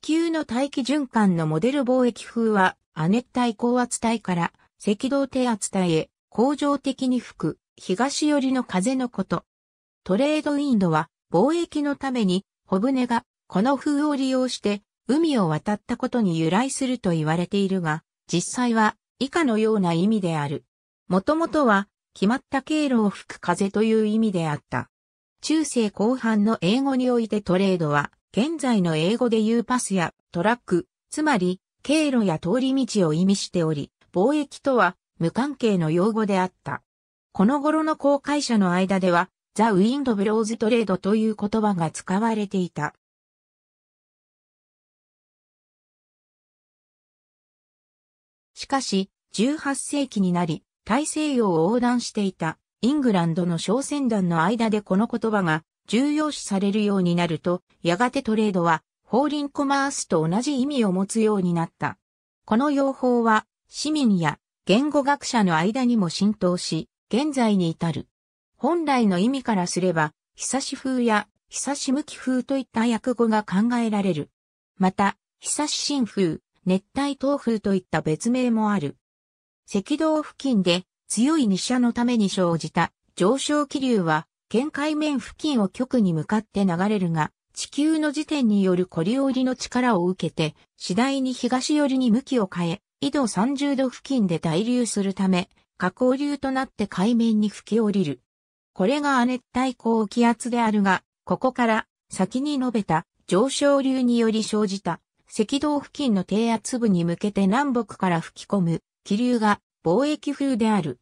地球の大気循環のモデル貿易風は、亜熱帯高圧帯から赤道低圧帯へ、恒常的に吹く、東寄りの風のこと。トレードウィンドは、貿易のために、小舟が、この風を利用して、海を渡ったことに由来すると言われているが、実際は、以下のような意味である。もともとは、決まった経路を吹く風という意味であった。中世後半の英語においてトレードは、現在の英語で言うパスやトラック、つまり経路や通り道を意味しており、貿易とは無関係の用語であった。この頃の公開者の間では、ザ・ウィンド・ブローズ・トレードという言葉が使われていた。しかし、18世紀になり、大西洋を横断していたイングランドの商船団の間でこの言葉が重要視されるようになると、やがてトレードは法輪コマースと同じ意味を持つようになった。この用法は市民や言語学者の間にも浸透し、現在に至る。本来の意味からすれば、久し風や久し向き風といった訳語が考えられる。また、久し新風、熱帯東風といった別名もある。赤道付近で強い日射のために生じた上昇気流は県海面付近を極に向かって流れるが、地球の時点によるコリオリの力を受けて、次第に東寄りに向きを変え、緯度30度付近で滞留するため、下降流となって海面に吹き降りる。これが亜熱帯高気圧であるが、ここから先に述べた上昇流により生じた赤道付近の低圧部に向けて南北から吹き込む気流が貿易風である。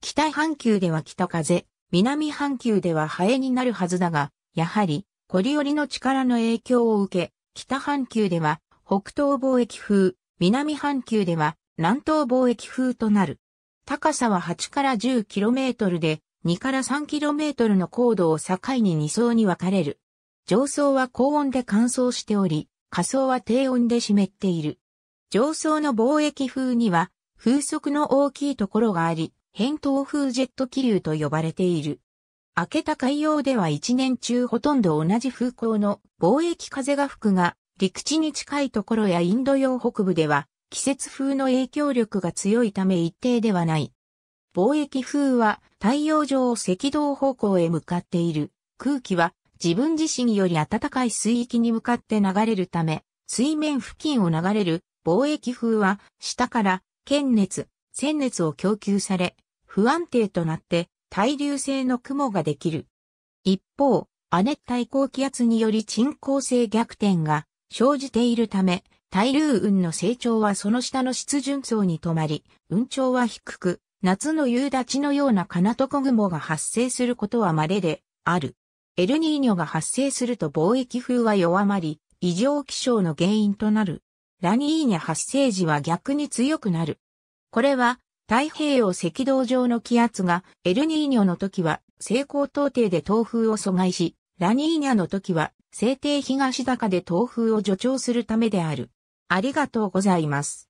北半球では北風、南半球ではハエになるはずだが、やはり、コリオリの力の影響を受け、北半球では北東貿易風、南半球では南東貿易風となる。高さは8から 10km で、2から 3km の高度を境に2層に分かれる。上層は高温で乾燥しており、下層は低温で湿っている。上層の貿易風には、風速の大きいところがあり、扁桃風ジェット気流と呼ばれている。明けた海洋では一年中ほとんど同じ風向の貿易風が吹くが、陸地に近いところやインド洋北部では季節風の影響力が強いため一定ではない。貿易風は太陽上赤道方向へ向かっている。空気は自分自身より暖かい水域に向かって流れるため、水面付近を流れる貿易風は下から、検熱、鮮熱を供給され、不安定となって対流性の雲ができる。一方、亜熱帯高気圧により沈降性逆転が生じているため、対流雲の成長はその下の湿潤層に止まり、雲長は低く、夏の夕立のような金床雲が発生することは稀である。エルニーニョが発生すると貿易風は弱まり、異常気象の原因となる。ラニーニャ発生時は逆に強くなる。これは太平洋赤道上の気圧がエルニーニョの時は西高東低で東風を阻害し、ラニーニャの時は西低東高で東風を助長するためである。ありがとうございます。